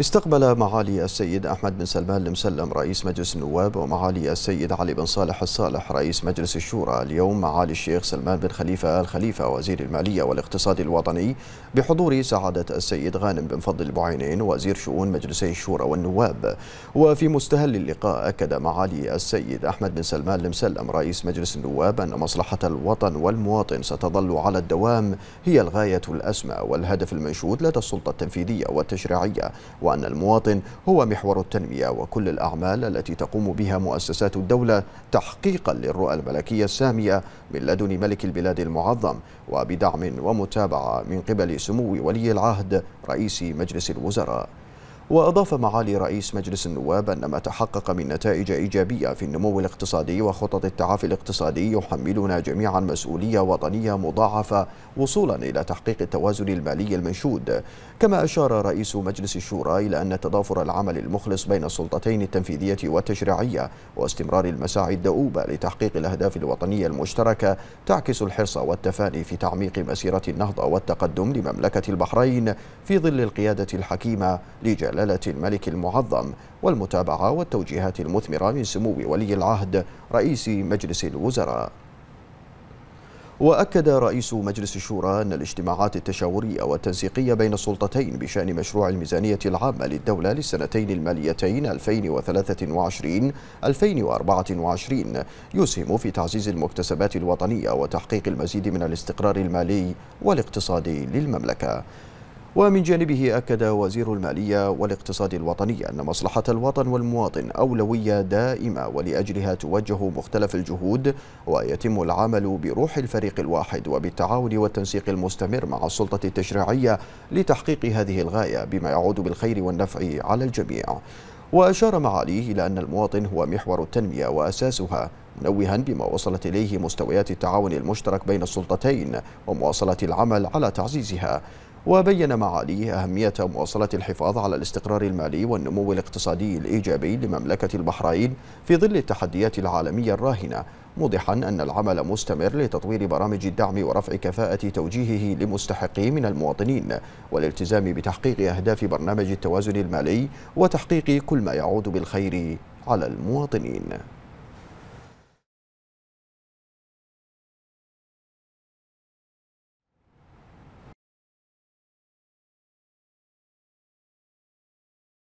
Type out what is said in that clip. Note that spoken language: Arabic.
استقبل معالي السيد أحمد بن سلمان المسلم رئيس مجلس النواب ومعالي السيد علي بن صالح الصالح رئيس مجلس الشورى اليوم معالي الشيخ سلمان بن خليفة الخليفة وزير المالية والاقتصاد الوطني بحضور سعادة السيد غانم بن فضل البعينين وزير شؤون مجلسي الشورى والنواب وفي مستهل اللقاء أكد معالي السيد أحمد بن سلمان المسلم رئيس مجلس النواب أن مصلحة الوطن والمواطن ستظل على الدوام هي الغاية الأسمى والهدف المنشود لدى السلطة التنفيذية والتشريعية وأن المواطن هو محور التنمية وكل الأعمال التي تقوم بها مؤسسات الدولة تحقيقا للرؤى الملكية السامية من لدن ملك البلاد المعظم وبدعم ومتابعة من قبل سمو ولي العهد رئيس مجلس الوزراء وأضاف معالي رئيس مجلس النواب أن ما تحقق من نتائج إيجابية في النمو الاقتصادي وخطط التعافي الاقتصادي يحملنا جميعا مسؤولية وطنية مضاعفة وصولا إلى تحقيق التوازن المالي المنشود كما أشار رئيس مجلس الشورى إلى أن تضافر العمل المخلص بين السلطتين التنفيذية والتشريعية واستمرار المساعي الدؤوبة لتحقيق الأهداف الوطنية المشتركة تعكس الحرص والتفاني في تعميق مسيرة النهضة والتقدم لمملكة البحرين في ظل القيادة الحكيمة لجلال جلالة الملك المعظم والمتابعة والتوجيهات المثمرة من سمو ولي العهد رئيس مجلس الوزراء وأكد رئيس مجلس الشورى أن الاجتماعات التشاورية والتنسيقية بين السلطتين بشأن مشروع الميزانية العامة للدولة للسنتين الماليتين 2023-2024 يسهم في تعزيز المكتسبات الوطنية وتحقيق المزيد من الاستقرار المالي والاقتصادي للمملكة ومن جانبه أكد وزير المالية والاقتصاد الوطني أن مصلحة الوطن والمواطن أولوية دائمة ولأجلها توجه مختلف الجهود ويتم العمل بروح الفريق الواحد وبالتعاون والتنسيق المستمر مع السلطة التشريعية لتحقيق هذه الغاية بما يعود بالخير والنفع على الجميع وأشار معاليه إلى أن المواطن هو محور التنمية وأساسها منوها بما وصلت إليه مستويات التعاون المشترك بين السلطتين ومواصلة العمل على تعزيزها وبين معاليه أهمية مواصلة الحفاظ على الاستقرار المالي والنمو الاقتصادي الإيجابي لمملكة البحرين في ظل التحديات العالمية الراهنة موضحا أن العمل مستمر لتطوير برامج الدعم ورفع كفاءة توجيهه لمستحقيه من المواطنين والالتزام بتحقيق أهداف برنامج التوازن المالي وتحقيق كل ما يعود بالخير على المواطنين